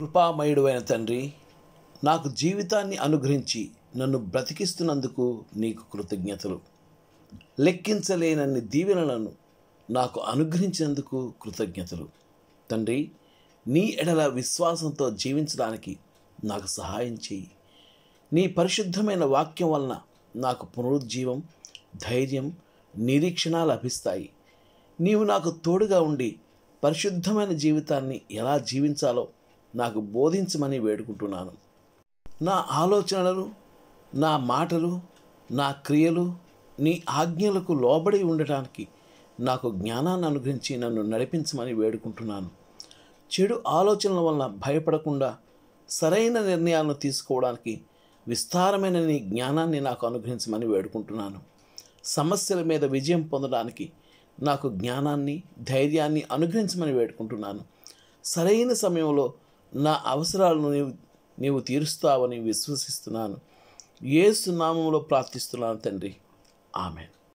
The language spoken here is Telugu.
కృపామయుడువైన తండ్రి నాకు జీవితాన్ని అనుగ్రహించి నన్ను బ్రతికిస్తున్నందుకు నీకు కృతజ్ఞతలు లెక్కించలేనన్ని దీవెనలను నాకు అనుగ్రహించినందుకు కృతజ్ఞతలు తండ్రి నీ ఎడల విశ్వాసంతో జీవించడానికి నాకు సహాయం చేయి నీ పరిశుద్ధమైన వాక్యం వలన నాకు పునరుజ్జీవం ధైర్యం నిరీక్షణ లభిస్తాయి నీవు నాకు తోడుగా ఉండి పరిశుద్ధమైన జీవితాన్ని ఎలా జీవించాలో నాకు బోధించమని వేడుకుంటున్నాను నా ఆలోచనలు నా మాటలు నా క్రియలు నీ ఆజ్ఞలకు లోబడి ఉండటానికి నాకు జ్ఞానాన్ని అనుగ్రహించి నన్ను నడిపించమని వేడుకుంటున్నాను చెడు ఆలోచనల వల్ల భయపడకుండా సరైన నిర్ణయాలను తీసుకోవడానికి విస్తారమైన నీ జ్ఞానాన్ని నాకు అనుగ్రహించమని వేడుకుంటున్నాను సమస్యల మీద విజయం పొందడానికి నాకు జ్ఞానాన్ని ధైర్యాన్ని అనుగ్రహించమని వేడుకుంటున్నాను సరైన సమయంలో నా అవసరాలను నీవు నీవు తీరుస్తావని విశ్వసిస్తున్నాను ఏ సునామంలో ప్రార్థిస్తున్నాను తండ్రి ఆమెను